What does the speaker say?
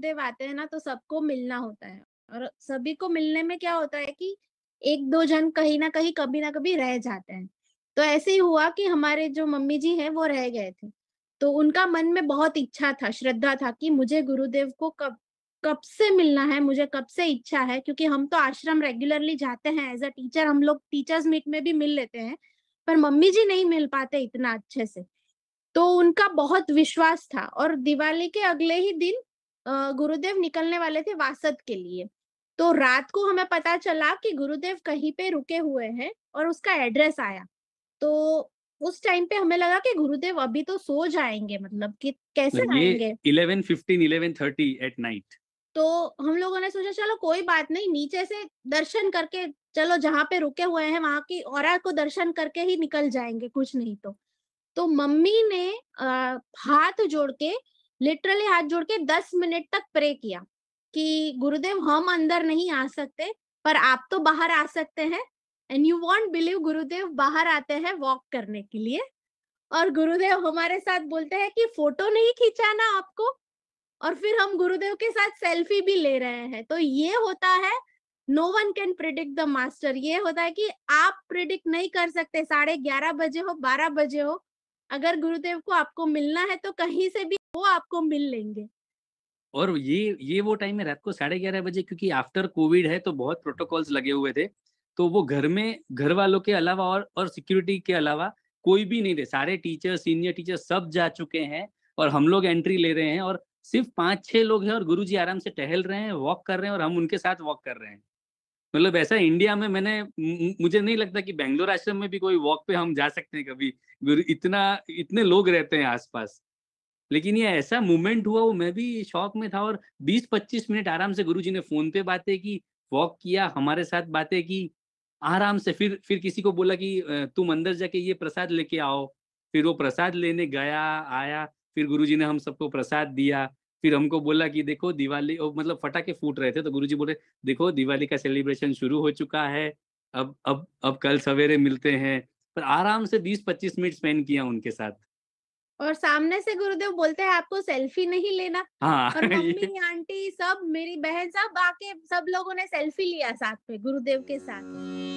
देव आते हैं ना तो सबको मिलना होता है और सभी को मिलने में क्या होता है कि एक दो जन कहीं ना कहीं कभी ना कभी रह जाते हैं तो ऐसे ही हुआ कि हमारे जो मम्मी जी हैं वो रह गए थे तो उनका मन में बहुत इच्छा था श्रद्धा था कि मुझे गुरुदेव को कब कब से मिलना है मुझे कब से इच्छा है क्योंकि हम तो आश्रम रेगुलरली जाते हैं एज अ टीचर हम लोग टीचर्स मीट में भी मिल लेते हैं पर मम्मी जी नहीं मिल पाते इतना अच्छे से तो उनका बहुत विश्वास था और दिवाली के अगले ही दिन गुरुदेव निकलने वाले थे वासत के लिए तो रात को हमें पता चला कि गुरुदेव कहीं पे रुके हुए हैं और उसका एड्रेस आया तो उस टाइम पे हमें लगा कि गुरुदेव अभी तो सो जाएंगे मतलब कि कैसे आएंगे eleven fifteen eleven thirty at night तो हम लोगों ने सोचा चलो कोई बात नहीं नीचे से दर्शन करके चलो जहाँ पे रुके हुए हैं वहां की और को दर्शन करके ही निकल जाएंगे कुछ नहीं तो तो मम्मी ने आ, हाथ जोड़ के लिटरली हाथ जोड़ के दस मिनट तक प्रे किया कि गुरुदेव हम अंदर नहीं आ सकते पर आप तो बाहर आ सकते हैं एंड यू वॉन्ट बिलीव गुरुदेव बाहर आते हैं वॉक करने के लिए और गुरुदेव हमारे साथ बोलते हैं कि फोटो नहीं खींचाना आपको और फिर हम गुरुदेव के साथ सेल्फी भी ले रहे हैं तो ये होता है no one can predict the master ये होता है कि आप प्रिडिक्ट नहीं कर सकते साढ़े ग्यारह बजे हो बारह बजे हो अगर गुरुदेव को आपको मिलना है तो कहीं से भी वो आपको मिल लेंगे और ये ये वो टाइम है रात को साढ़े ग्यारह बजे क्योंकि आफ्टर कोविड है तो बहुत प्रोटोकॉल्स लगे हुए थे तो वो घर में घर वालों के अलावा और और सिक्योरिटी के अलावा कोई भी नहीं थे सारे टीचर सीनियर टीचर सब जा चुके हैं और हम लोग एंट्री ले रहे हैं और सिर्फ पांच छह लोग हैं और गुरुजी आराम से टहल रहे हैं वॉक कर रहे हैं और हम उनके साथ वॉक कर रहे हैं मतलब ऐसा इंडिया में मैंने मुझे नहीं लगता कि बैंगलोर आश्रम में भी कोई वॉक पे हम जा सकते हैं कभी इतना इतने लोग रहते हैं आसपास लेकिन ये ऐसा मूवमेंट हुआ वो मैं भी शौक में था और 20-25 मिनट आराम से गुरुजी ने फोन पे बातें की वॉक किया हमारे साथ बातें की आराम से फिर फिर किसी को बोला कि तुम अंदर जाके ये प्रसाद लेके आओ फिर वो प्रसाद लेने गया आया फिर गुरुजी ने हम सबको प्रसाद दिया फिर हमको बोला कि देखो दिवाली मतलब फटाके फूट रहे थे तो गुरुजी बोले देखो दिवाली का सेलिब्रेशन शुरू हो चुका है अब अब अब कल सवेरे मिलते हैं पर आराम से 20-25 मिनट स्पेंड किया उनके साथ और सामने से गुरुदेव बोलते हैं आपको सेल्फी नहीं लेना हाँ, और आंटी सब मेरी बहन सब आके सब लोगों ने सेल्फी लिया साथ में गुरुदेव के साथ